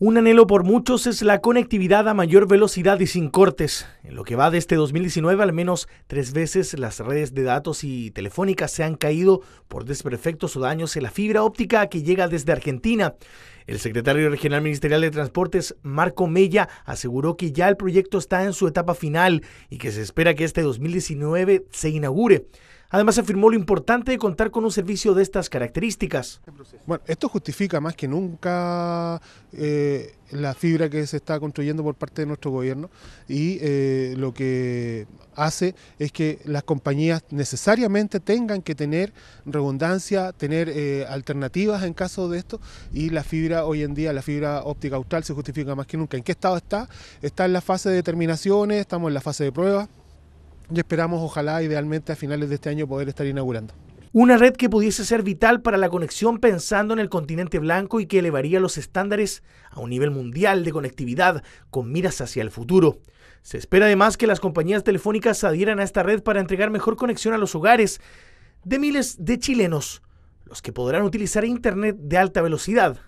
Un anhelo por muchos es la conectividad a mayor velocidad y sin cortes. En lo que va de este 2019, al menos tres veces las redes de datos y telefónicas se han caído por desperfectos o daños en la fibra óptica que llega desde Argentina. El secretario regional ministerial de Transportes, Marco Mella, aseguró que ya el proyecto está en su etapa final y que se espera que este 2019 se inaugure. Además afirmó lo importante de contar con un servicio de estas características. Bueno, esto justifica más que nunca eh, la fibra que se está construyendo por parte de nuestro gobierno y eh, lo que hace es que las compañías necesariamente tengan que tener redundancia, tener eh, alternativas en caso de esto y la fibra hoy en día, la fibra óptica austral se justifica más que nunca. ¿En qué estado está? Está en la fase de determinaciones, estamos en la fase de pruebas y esperamos, ojalá, idealmente a finales de este año poder estar inaugurando. Una red que pudiese ser vital para la conexión pensando en el continente blanco y que elevaría los estándares a un nivel mundial de conectividad con miras hacia el futuro. Se espera además que las compañías telefónicas adhieran a esta red para entregar mejor conexión a los hogares de miles de chilenos, los que podrán utilizar Internet de alta velocidad